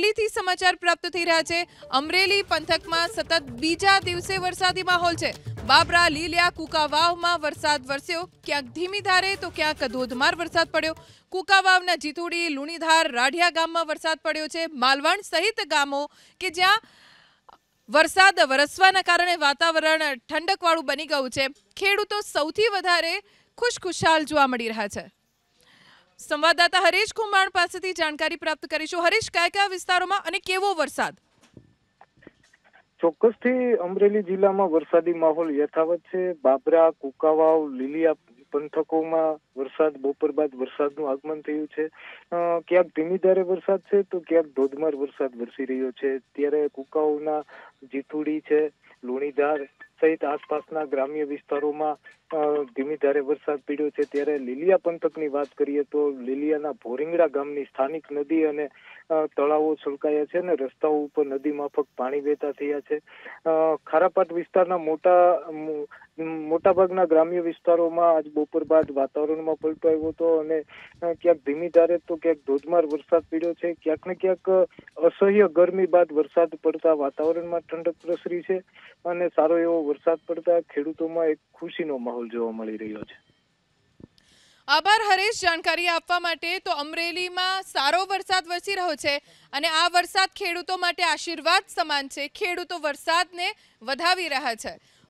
અમરેલીથી સમાચાર પ્રાપ્ત થઈ રહ્યા છે અમરેલી પંથકમાં સતત બીજા દિવસે વરસાદી માહોલ છે બાબરા લીલિયા કુકાવાવમાં વરસાદ વરસ્યો ક્યાંક ધીમી ધારે તો ક્યાંક ધોધમાર વરસાદ પડ્યો કુકાવાવના જીતુડી લુણીધાર રાઢિયા ગામમાં વરસાદ પડ્યો છે માલવણ સહિત ગામો કે જ્યાં વરસાદ વરસવાના કારણે વાતાવરણ ઠંડકવાળું બની ગયું છે ખેડૂતો સૌથી વધારે ખુશખુશાલ જોવા મળી રહ્યા છે સંવાદદાતા હરેશ કુંભાર પાસેથી જાણકારી પ્રાપ્ત કરીશું હરેશ કયા કયા વિસ્તારોમાં અને કેવો વરસાદ ચોક્કસથી અમરેલી જિલ્લામાં વરસાદી માહોલ યથાવત છે બાબરા કુકાવાવ લીલીયા પંથકોમાં વરસાદ બપોર બાદ વરસાદનું આગમન થયું છે ક્યાંક ધીમી ધારે વરસાદ છે તો ક્યાંક ધોધમાર વરસાદ વરસી રહ્યો છે ત્યારે કુકાઓના જીથુડી છે લુણીધાર સહિત આસપાસના ગ્રામ્ય વિસ્તારોમાં ધીમી ધારે વરસાદ પડ્યો છે ત્યારે લીલિયા પંથકની વાત કરીએ તો લીલિયાના ભોરિંગડા ગામની સ્થાનિક નદી અને તળાવો છલકાયા છે અને રસ્તાઓ ઉપર નદી માફક પાણી વહેતા થયા છે ખારાપાટ વિસ્તારના મોટા મોટાભાગના ગ્રામ્ય વિસ્તારોમાં આજ બપોર બાદ વાતાવરણમાં પલટો આવ્યો હતો અને ક્યાંક ધીમી ધારે તો ક્યાંક ધોધમાર વરસાદ પડ્યો છે ક્યાંક ને ક્યાંક અસહ્ય ગરમી બાદ વરસાદ પડતા વાતાવરણમાં ઠંડક પ્રસરી છે અને સારો એવો વરસાદ પડતા ખેડૂતોમાં એક ખુશીનો માહોલ જોવા મળી રહ્યો છે આભાર હરેશ જાણકારી આપવા માટે તો અમરેલીમાં સારો વરસાદ વરસી રહ્યો છે અને આ વરસાદ ખેડૂતો માટે આશીર્વાદ સમાન છે ખેડૂતો વરસાદને વધાવી રહ્યા છે